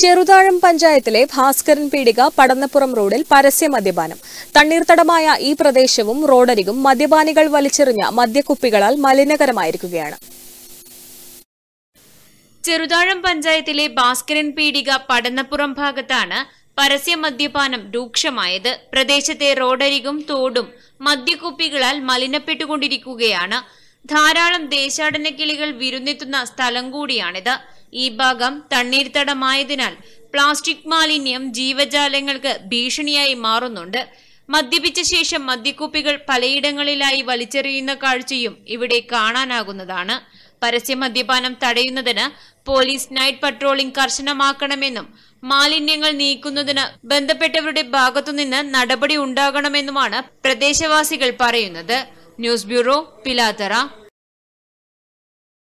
ചെറുതാഴം പഞ്ചായത്തിലെ ഭാസ്കരൻ പീടിക പടന്നപ്പുറം റോഡിൽ പരസ്യ മദ്യപാനം തണ്ണീർത്തടമായ ഈ പ്രദേശവും റോഡരികും മദ്യപാനികൾ വലിച്ചെറിഞ്ഞ മദ്യക്കുപ്പികളാൽ മലിനകരമായിരിക്കുകയാണ് ചെറുതാഴം പഞ്ചായത്തിലെ ഭാസ്കരൻ പീടിക പടന്നപ്പുറം ഭാഗത്താണ് പരസ്യ മദ്യപാനം രൂക്ഷമായത് പ്രദേശത്തെ റോഡരികും തോടും മദ്യക്കുപ്പികളാൽ മലിനപ്പെട്ടുകൊണ്ടിരിക്കുകയാണ് ധാരാളം ദേശാടന കിളികൾ വിരുന്നെത്തുന്ന സ്ഥലം കൂടിയാണിത് ഈ ഭാഗം തണ്ണീർത്തടമായതിനാൽ പ്ലാസ്റ്റിക് മാലിന്യം ജീവജാലങ്ങൾക്ക് ഭീഷണിയായി മാറുന്നുണ്ട് മദ്യപിച്ച ശേഷം മദ്യക്കുപ്പികൾ പലയിടങ്ങളിലായി വലിച്ചെറിയുന്ന കാഴ്ചയും ഇവിടെ കാണാനാകുന്നതാണ് പരസ്യ മദ്യപാനം തടയുന്നതിന് പോലീസ് നൈറ്റ് പട്രോളിംഗ് കർശനമാക്കണമെന്നും മാലിന്യങ്ങൾ നീക്കുന്നതിന് ബന്ധപ്പെട്ടവരുടെ ഭാഗത്തുനിന്ന് നടപടി ഉണ്ടാകണമെന്നുമാണ് പ്രദേശവാസികൾ പറയുന്നത് ന്യൂസ് ബ്യൂറോ പിലാത്തറ